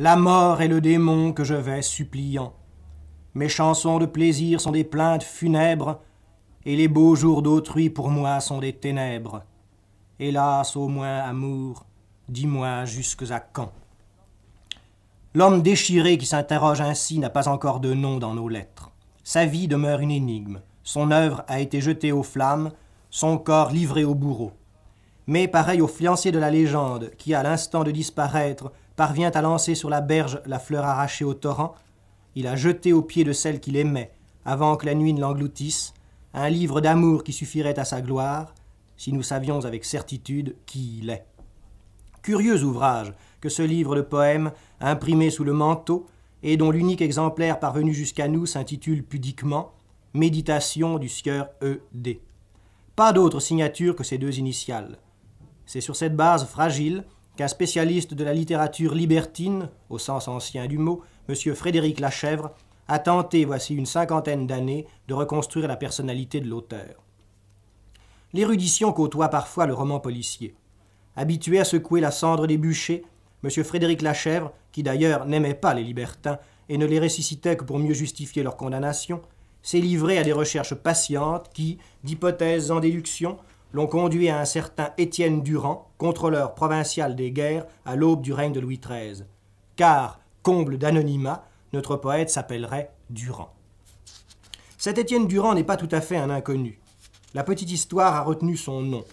la mort est le démon que je vais suppliant. Mes chansons de plaisir sont des plaintes funèbres, et les beaux jours d'autrui pour moi sont des ténèbres. Hélas, au moins, amour, dis-moi jusqu'à quand L'homme déchiré qui s'interroge ainsi n'a pas encore de nom dans nos lettres. Sa vie demeure une énigme, son œuvre a été jetée aux flammes, son corps livré au bourreau. Mais pareil au fiancé de la légende, qui, à l'instant de disparaître, parvient à lancer sur la berge la fleur arrachée au torrent, il a jeté aux pieds de celle qu'il aimait, avant que la nuit ne l'engloutisse, un livre d'amour qui suffirait à sa gloire, si nous savions avec certitude qui il est. Curieux ouvrage que ce livre de poèmes, imprimé sous le manteau, et dont l'unique exemplaire parvenu jusqu'à nous s'intitule pudiquement Méditation du sieur E. D. Pas d'autre signature que ces deux initiales. C'est sur cette base fragile qu'un spécialiste de la littérature libertine, au sens ancien du mot, M. Frédéric Lachèvre, a tenté, voici une cinquantaine d'années, de reconstruire la personnalité de l'auteur. L'érudition côtoie parfois le roman policier. Habitué à secouer la cendre des bûchers, M. Frédéric Lachèvre, qui d'ailleurs n'aimait pas les libertins et ne les ressuscitait que pour mieux justifier leur condamnation, s'est livré à des recherches patientes qui, d'hypothèses en déduction, l'ont conduit à un certain Étienne Durand, contrôleur provincial des guerres à l'aube du règne de Louis XIII. Car, comble d'anonymat, notre poète s'appellerait Durand. Cet Étienne Durand n'est pas tout à fait un inconnu. La petite histoire a retenu son nom.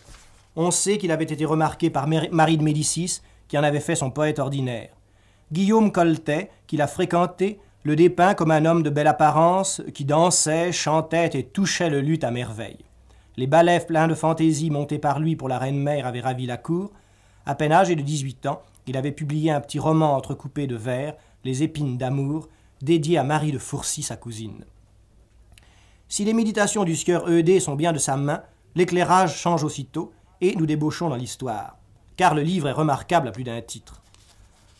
On sait qu'il avait été remarqué par Marie de Médicis, qui en avait fait son poète ordinaire. Guillaume Coltet, qui l'a fréquenté, le dépeint comme un homme de belle apparence qui dansait, chantait et touchait le luth à merveille. Les balèves pleins de fantaisie montés par lui pour la reine-mère avaient ravi la cour. À peine âgé de 18 ans, il avait publié un petit roman entrecoupé de vers, Les épines d'amour, dédié à Marie de Fourcy, sa cousine. Si les méditations du sieur Eudé sont bien de sa main, l'éclairage change aussitôt et nous débauchons dans l'histoire, car le livre est remarquable à plus d'un titre.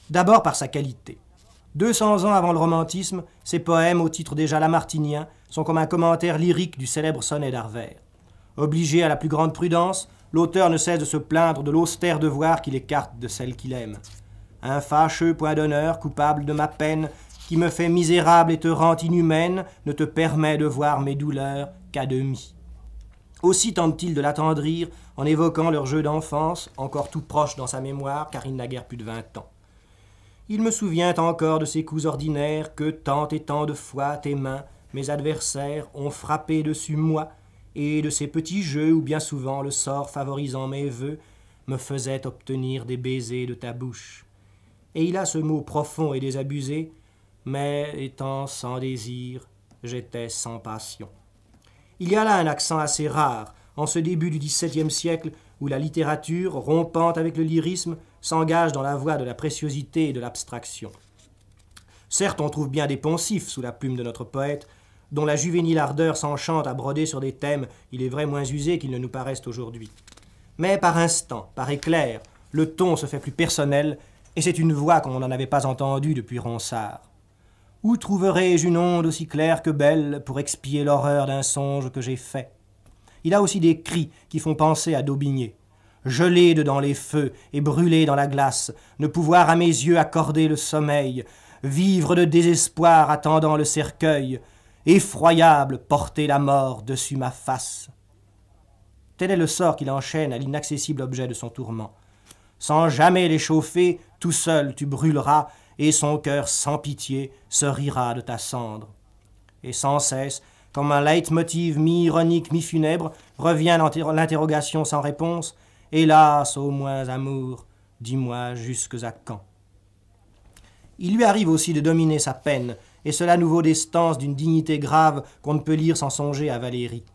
D'abord par sa qualité. 200 ans avant le romantisme, ses poèmes, au titre déjà lamartinien, sont comme un commentaire lyrique du célèbre sonnet d'Arvers. Obligé à la plus grande prudence, l'auteur ne cesse de se plaindre de l'austère devoir qu'il écarte de celle qu'il aime. Un fâcheux point d'honneur, coupable de ma peine, qui me fait misérable et te rend inhumaine, ne te permet de voir mes douleurs qu'à demi. Aussi tente-t-il de l'attendrir en évoquant leur jeu d'enfance, encore tout proche dans sa mémoire, car il n'a guère plus de vingt ans. Il me souvient encore de ces coups ordinaires que tant et tant de fois tes mains, mes adversaires, ont frappé dessus moi, et de ces petits jeux où bien souvent le sort favorisant mes vœux me faisait obtenir des baisers de ta bouche. Et il a ce mot profond et désabusé, mais étant sans désir, j'étais sans passion. Il y a là un accent assez rare, en ce début du XVIIe siècle, où la littérature, rompante avec le lyrisme, s'engage dans la voie de la préciosité et de l'abstraction. Certes, on trouve bien des poncifs sous la plume de notre poète, dont la juvénile ardeur s'enchante à broder sur des thèmes, il est vrai, moins usés qu'ils ne nous paraissent aujourd'hui. Mais par instant, par éclair, le ton se fait plus personnel, et c'est une voix qu'on n'en avait pas entendue depuis Ronsard. Où trouverais je une onde aussi claire que belle pour expier l'horreur d'un songe que j'ai fait Il a aussi des cris qui font penser à Daubigné. Gelé dedans les feux et brûlé dans la glace, ne pouvoir à mes yeux accorder le sommeil, vivre de désespoir attendant le cercueil, effroyable, porter la mort dessus ma face. Tel est le sort qu'il enchaîne à l'inaccessible objet de son tourment. Sans jamais l'échauffer, tout seul tu brûleras, et son cœur sans pitié se rira de ta cendre. Et sans cesse, comme un leitmotiv mi-ironique, mi-funèbre, revient l'interrogation sans réponse Hélas, au moins amour, dis-moi jusque à quand Il lui arrive aussi de dominer sa peine, et cela nous vaut des stances d'une dignité grave qu'on ne peut lire sans songer à Valérie.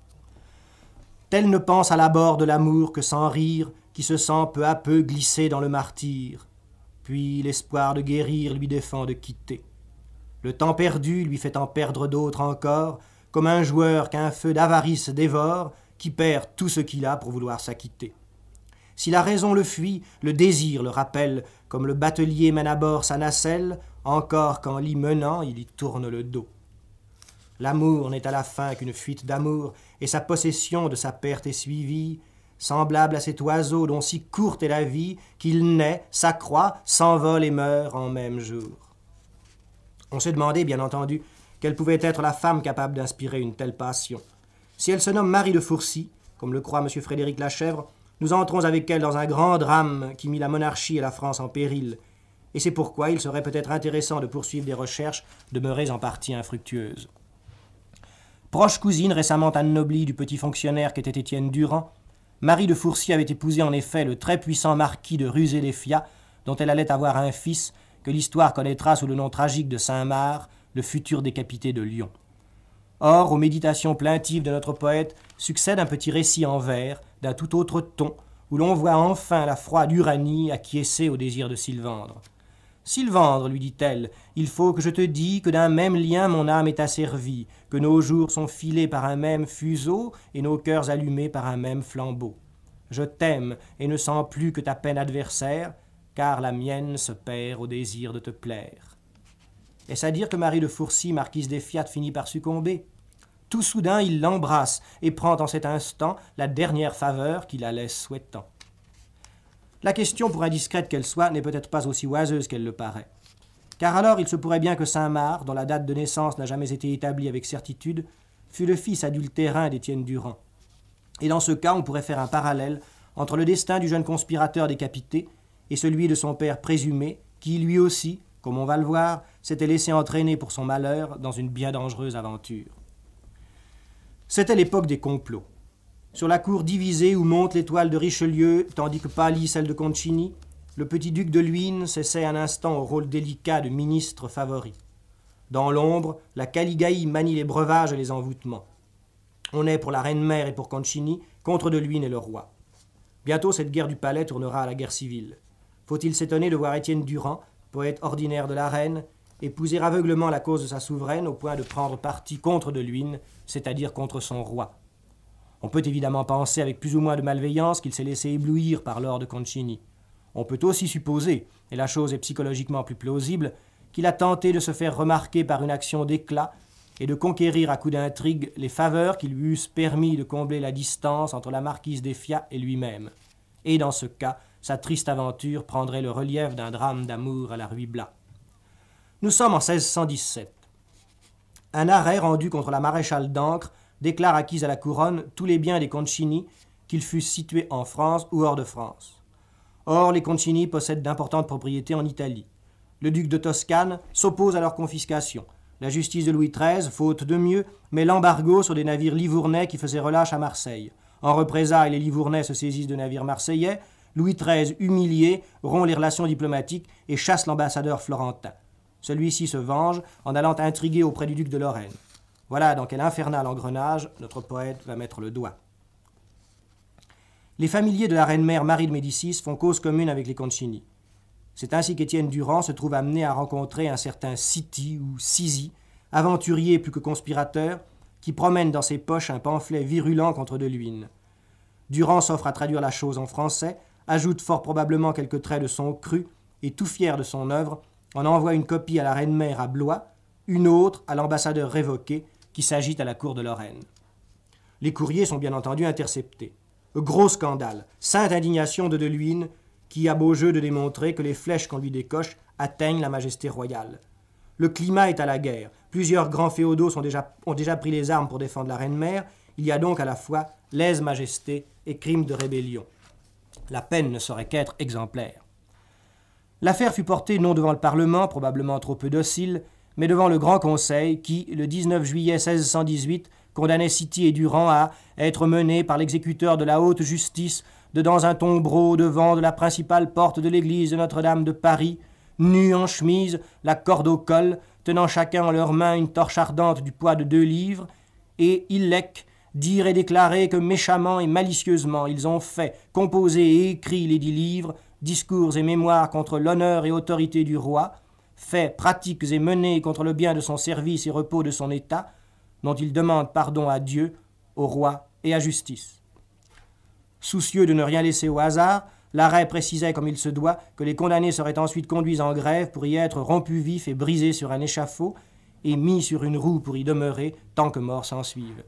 Tel ne pense à l'abord de l'amour que sans rire, qui se sent peu à peu glisser dans le martyr. Puis l'espoir de guérir lui défend de quitter. Le temps perdu lui fait en perdre d'autres encore, comme un joueur qu'un feu d'avarice dévore, qui perd tout ce qu'il a pour vouloir s'acquitter. Si la raison le fuit, le désir le rappelle, comme le batelier mène à bord sa nacelle, encore qu'en l'y menant, il y tourne le dos. L'amour n'est à la fin qu'une fuite d'amour, et sa possession de sa perte est suivie, semblable à cet oiseau dont si courte est la vie qu'il naît, s'accroît, s'envole et meurt en même jour. On s'est demandé, bien entendu, quelle pouvait être la femme capable d'inspirer une telle passion. Si elle se nomme Marie de Fourcy, comme le croit M. Frédéric Lachèvre, nous entrons avec elle dans un grand drame qui mit la monarchie et la France en péril, et c'est pourquoi il serait peut-être intéressant de poursuivre des recherches demeurées en partie infructueuses. Proche cousine récemment anoblie du petit fonctionnaire qu'était Étienne Durand, Marie de Fourcy avait épousé en effet le très puissant marquis de rusé les dont elle allait avoir un fils que l'histoire connaîtra sous le nom tragique de Saint-Marc, le futur décapité de Lyon. Or, aux méditations plaintives de notre poète succède un petit récit en vers, d'un tout autre ton, où l'on voit enfin la froide Uranie acquiescer au désir de Sylvandre. Sylvandre, lui dit-elle, il faut que je te dise que d'un même lien mon âme est asservie, que nos jours sont filés par un même fuseau et nos cœurs allumés par un même flambeau. Je t'aime et ne sens plus que ta peine adversaire, car la mienne se perd au désir de te plaire. Est-ce à dire que Marie de Fourcy, marquise des Fiat, finit par succomber Tout soudain, il l'embrasse et prend en cet instant la dernière faveur qu'il allait souhaitant. La question, pour indiscrète qu'elle soit, n'est peut-être pas aussi oiseuse qu'elle le paraît. Car alors il se pourrait bien que Saint-Marc, dont la date de naissance n'a jamais été établie avec certitude, fut le fils adultérin d'Étienne Durand. Et dans ce cas, on pourrait faire un parallèle entre le destin du jeune conspirateur décapité et celui de son père présumé, qui lui aussi, comme on va le voir, s'était laissé entraîner pour son malheur dans une bien dangereuse aventure. C'était l'époque des complots. Sur la cour divisée où monte l'étoile de Richelieu, tandis que pâlit celle de Concini, le petit duc de Luynes s'essaie un instant au rôle délicat de ministre favori. Dans l'ombre, la Caligaïe manie les breuvages et les envoûtements. On est pour la reine-mère et pour Concini, contre de Luynes et le roi. Bientôt, cette guerre du palais tournera à la guerre civile. Faut-il s'étonner de voir Étienne Durand, poète ordinaire de la reine, épouser aveuglement la cause de sa souveraine au point de prendre parti contre de Luynes, c'est-à-dire contre son roi on peut évidemment penser avec plus ou moins de malveillance qu'il s'est laissé éblouir par l'or de Concini. On peut aussi supposer, et la chose est psychologiquement plus plausible, qu'il a tenté de se faire remarquer par une action d'éclat et de conquérir à coup d'intrigue les faveurs qui lui eussent permis de combler la distance entre la marquise d'Effia et lui-même. Et dans ce cas, sa triste aventure prendrait le relief d'un drame d'amour à la Rue Blas. Nous sommes en 1617. Un arrêt rendu contre la maréchale d'Ancre déclare acquis à la couronne tous les biens des Concini, qu'ils fussent situés en France ou hors de France. Or, les Concini possèdent d'importantes propriétés en Italie. Le duc de Toscane s'oppose à leur confiscation. La justice de Louis XIII, faute de mieux, met l'embargo sur des navires livournais qui faisaient relâche à Marseille. En représailles, les livournais se saisissent de navires marseillais. Louis XIII, humilié, rompt les relations diplomatiques et chasse l'ambassadeur florentin. Celui-ci se venge en allant intriguer auprès du duc de Lorraine. Voilà dans quel infernal engrenage notre poète va mettre le doigt. Les familiers de la reine-mère Marie de Médicis font cause commune avec les Concini. C'est ainsi qu'Étienne Durand se trouve amené à rencontrer un certain Siti ou Sisi, aventurier plus que conspirateur, qui promène dans ses poches un pamphlet virulent contre De Luynes. Durand s'offre à traduire la chose en français, ajoute fort probablement quelques traits de son cru, et tout fier de son œuvre, en envoie une copie à la reine-mère à Blois, une autre à l'ambassadeur révoqué, qui s'agitent à la cour de Lorraine. Les courriers sont bien entendu interceptés. Gros scandale, sainte indignation de Deluine, qui a beau jeu de démontrer que les flèches qu'on lui décoche atteignent la majesté royale. Le climat est à la guerre. Plusieurs grands féodaux ont déjà pris les armes pour défendre la reine-mère. Il y a donc à la fois lèse-majesté et crime de rébellion. La peine ne saurait qu'être exemplaire. L'affaire fut portée non devant le Parlement, probablement trop peu docile, mais devant le Grand Conseil qui, le 19 juillet 1618, condamnait City et Durand à être menés par l'exécuteur de la haute justice de dans un tombereau devant de la principale porte de l'église de Notre-Dame de Paris, nus en chemise, la corde au col, tenant chacun en leurs main une torche ardente du poids de deux livres, et illec, dire et déclarer que méchamment et malicieusement ils ont fait, composé et écrit les dix livres, discours et mémoires contre l'honneur et autorité du roi, faits, pratiques et menées contre le bien de son service et repos de son État, dont il demande pardon à Dieu, au roi et à justice. Soucieux de ne rien laisser au hasard, l'arrêt précisait comme il se doit que les condamnés seraient ensuite conduits en grève pour y être rompus vifs et brisés sur un échafaud, et mis sur une roue pour y demeurer tant que mort s'en suive.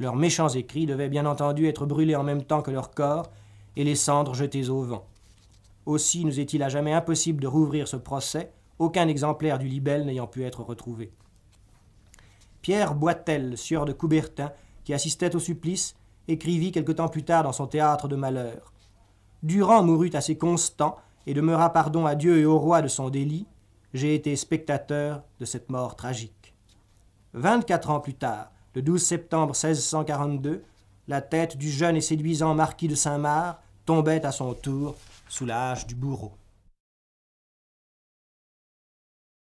Leurs méchants écrits devaient bien entendu être brûlés en même temps que leur corps, et les cendres jetées au vent. Aussi nous est-il à jamais impossible de rouvrir ce procès, aucun exemplaire du libelle n'ayant pu être retrouvé. Pierre Boitel, sieur de Coubertin, qui assistait au supplice, écrivit quelque temps plus tard dans son théâtre de malheur. Durand mourut assez constant et demeura pardon à Dieu et au roi de son délit. J'ai été spectateur de cette mort tragique. Vingt-quatre ans plus tard, le 12 septembre 1642, la tête du jeune et séduisant marquis de Saint-Marc tombait à son tour sous la hache du bourreau.